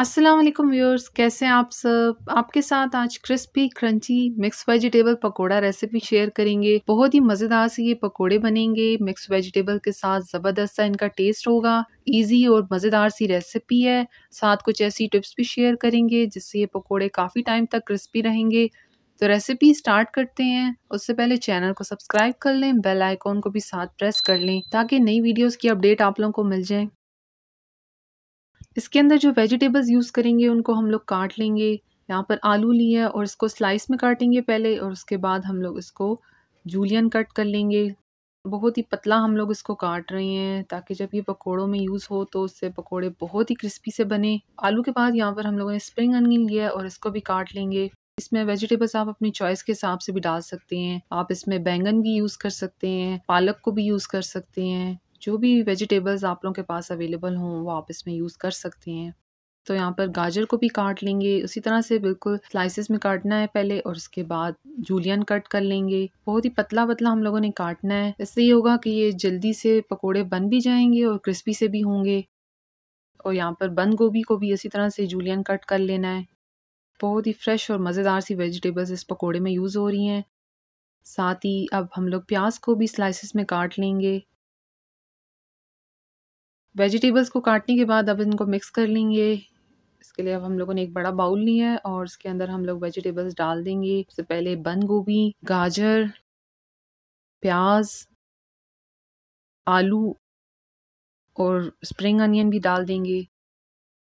अस्सलाम वालेकुम व्यूअर्स कैसे हैं आप सब आपके साथ आज crispy crunchy mix vegetable pakora recipe share करेंगे बहुत ही मज़ेदार से ये पकोड़े बनेंगे मिक्स वेजिटेबल के साथ ज़बरदस्त सा इनका टेस्ट होगा इजी और मज़ेदार सी रेसिपी है साथ कुछ ऐसी टिप्स भी शेयर करेंगे जिससे ये पकोड़े काफ़ी टाइम तक क्रिस्पी रहेंगे तो रेसिपी स्टार्ट करते हैं उससे पहले चैनल को सब्सक्राइब कर लें बेल आइकॉन को भी साथ प्रेस कर लें ताकि नई वीडियोस की अपडेट आप लोगों को मिल जाए इसके अंदर जो वेजिटेबल्स यूज़ करेंगे उनको हम लोग काट लेंगे यहाँ पर आलू लिए और इसको स्लाइस में काटेंगे पहले और उसके बाद हम लोग इसको जूलियन कट कर लेंगे बहुत ही पतला हम लोग इसको काट रहे हैं ताकि जब ये पकोड़ों में यूज़ हो तो उससे पकोड़े बहुत ही क्रिस्पी से बने आलू के बाद यहाँ पर हम लोगों ने स्प्रिंग अनियन लिया है और इसको भी काट लेंगे इसमें वेजिटेबल्स आप अपनी चॉइस के हिसाब से भी डाल सकते हैं आप इसमें बैंगन भी यूज़ कर सकते हैं पालक को भी यूज़ कर सकते हैं जो भी वेजिटेबल्स आप लोगों के पास अवेलेबल हों वो आप इसमें यूज़ कर सकते हैं तो यहाँ पर गाजर को भी काट लेंगे उसी तरह से बिल्कुल स्लाइसेस में काटना है पहले और उसके बाद जूलियन कट कर लेंगे बहुत ही पतला पतला हम लोगों ने काटना है इससे ये होगा कि ये जल्दी से पकोड़े बन भी जाएंगे और क्रिस्पी से भी होंगे और यहाँ पर बंद गोभी को भी इसी तरह से जूलियन कट कर लेना है बहुत ही फ्रेश और मज़ेदार सी वेजिटेबल्स इस पकौड़े में यूज़ हो रही हैं साथ ही अब हम लोग प्याज को भी स्लाइसिस में काट लेंगे वेजिटेबल्स को काटने के बाद अब इनको मिक्स कर लेंगे इसके लिए अब हम लोगों ने एक बड़ा बाउल लिया है और इसके अंदर हम लोग वेजिटेबल्स डाल देंगे सबसे पहले बंद गोभी गाजर प्याज आलू और स्प्रिंग अनियन भी डाल देंगे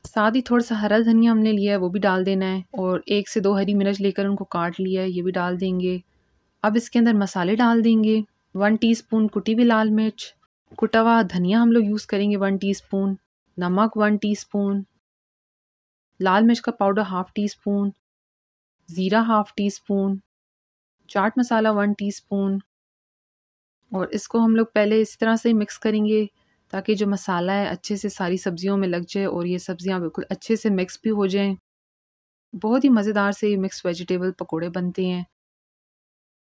साथ ही थोड़ा सा हरा धनिया हमने लिया है वो भी डाल देना है और एक से दो हरी मिर्च लेकर उनको काट लिया है ये भी डाल देंगे अब इसके अंदर मसाले डाल देंगे वन टीस्पून कुटी हुई लाल मिर्च कुटा हुआ धनिया हम लोग यूज़ करेंगे वन टीस्पून नमक वन टीस्पून लाल मिर्च का पाउडर हाफ़ टी स्पून ज़ीरा half teaspoon chaat masala one teaspoon और इसको हम लोग पहले इस तरह से मिक्स करेंगे ताकि जो मसाला है अच्छे से सारी सब्ज़ियों में लग जाए और ये सब्ज़ियाँ बिल्कुल अच्छे से मिक्स भी हो जाएं बहुत ही मज़ेदार से ये मिक्स वेजिटेबल पकोड़े बनते हैं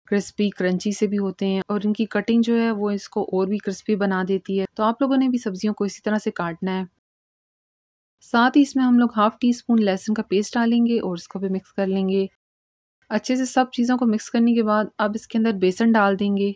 क्रिस्पी क्रंची से भी होते हैं और इनकी कटिंग जो है वो इसको और भी क्रिस्पी बना देती है तो आप लोगों ने भी सब्जियों को इसी तरह से काटना है साथ ही इसमें हम लोग हाफ़ टी स्पून लहसुन का पेस्ट डालेंगे और इसको भी मिक्स कर लेंगे अच्छे से सब चीज़ों को मिक्स करने के बाद अब इसके अंदर बेसन डाल देंगे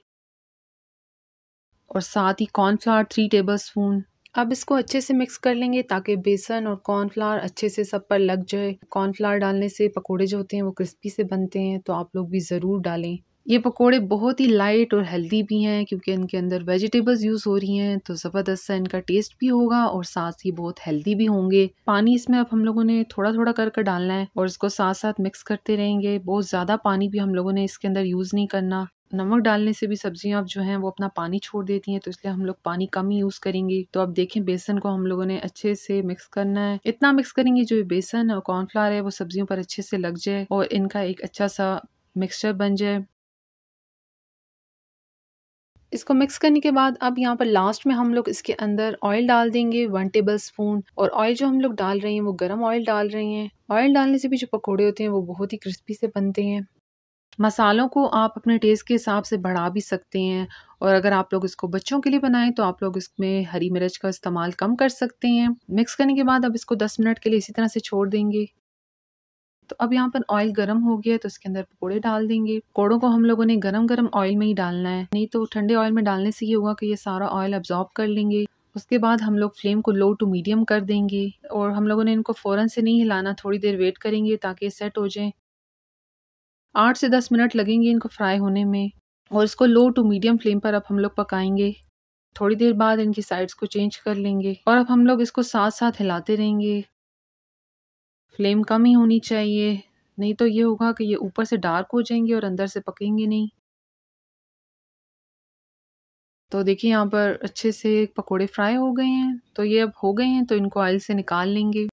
और साथ ही कॉर्नफ्लावर थ्री टेबल स्पून अब इसको अच्छे से मिक्स कर लेंगे ताकि बेसन और कॉर्नफ्लावर अच्छे से सब पर लग जाए कॉर्नफ्लावर डालने से पकोड़े जो होते हैं वो क्रिस्पी से बनते हैं तो आप लोग भी ज़रूर डालें ये पकोड़े बहुत ही लाइट और हेल्दी भी हैं क्योंकि इनके अंदर वेजिटेबल्स यूज़ हो रही हैं तो ज़बरदस्त सा इनका टेस्ट भी होगा और साथ ही बहुत हेल्दी भी होंगे पानी इसमें अब हम लोगों ने थोड़ा थोड़ा कर कर डालना है और इसको साथ साथ मिक्स करते रहेंगे बहुत ज़्यादा पानी भी हम लोगों ने इसके अंदर यूज़ नहीं करना नमक डालने से भी सब्जियां अब जो हैं वो अपना पानी छोड़ देती हैं तो इसलिए हम लोग पानी कम ही यूज़ करेंगे तो अब देखें बेसन को हम लोगों ने अच्छे से मिक्स करना है इतना मिक्स करेंगे जो बेसन और कॉर्नफ्लावर है वो सब्जियों पर अच्छे से लग जाए और इनका एक अच्छा सा मिक्सचर बन जाए इसको मिक्स करने के बाद अब यहाँ पर लास्ट में हम लोग इसके अंदर ऑयल डाल देंगे वन टेबल स्पून और ऑयल जो हम लोग डाल रहे हैं वो गर्म ऑयल डाल रहे हैं ऑयल डालने से भी जो पकौड़े होते हैं वो बहुत ही क्रिस्पी से बनते हैं मसालों को आप अपने टेस्ट के हिसाब से बढ़ा भी सकते हैं और अगर आप लोग इसको बच्चों के लिए बनाएं तो आप लोग इसमें हरी मिर्च का इस्तेमाल कम कर सकते हैं मिक्स करने के बाद अब इसको 10 मिनट के लिए इसी तरह से छोड़ देंगे तो अब यहाँ पर ऑयल गर्म हो गया है तो इसके अंदर पकौड़े डाल देंगे पकौड़ों को हम लोगों ने गर्म गर्म ऑयल में ही डालना है नहीं तो ठंडे ऑयल में डालने से ये होगा कि ये सारा ऑयल अब्जॉर्ब कर लेंगे उसके बाद हम लोग फ्लेम को लो टू मीडियम कर देंगे और हम लोगों ने इनको फ़ौरन से नहीं हिलाना थोड़ी देर वेट करेंगे ताकि सेट हो जाए आठ से दस मिनट लगेंगे इनको फ्राई होने में और इसको लो टू मीडियम फ्लेम पर अब हम लोग पकाएंगे थोड़ी देर बाद इनकी साइड्स को चेंज कर लेंगे और अब हम लोग इसको साथ साथ हिलाते रहेंगे फ्लेम कम ही होनी चाहिए नहीं तो ये होगा कि ये ऊपर से डार्क हो जाएंगे और अंदर से पकेंगे नहीं तो देखिए यहाँ पर अच्छे से पकोड़े फ्राई हो गए हैं तो ये अब हो गए हैं तो इनको ऑयल से निकाल लेंगे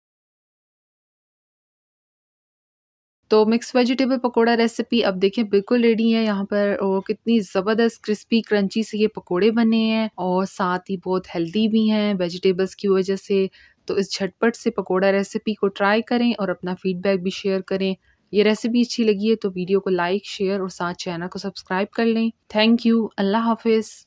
तो मिक्स वेजिटेबल पकोड़ा रेसिपी अब देखें बिल्कुल रेडी है यहाँ पर और कितनी ज़बरदस्त क्रिस्पी क्रंची से ये पकोड़े बने हैं और साथ ही बहुत हेल्दी भी हैं वेजिटेबल्स की वजह से तो इस झटपट से पकोड़ा रेसिपी को ट्राई करें और अपना फ़ीडबैक भी शेयर करें ये रेसिपी अच्छी लगी है तो वीडियो को लाइक शेयर और साथ चैनल को सब्सक्राइब कर लें थैंक यू अल्लाह हाफिज़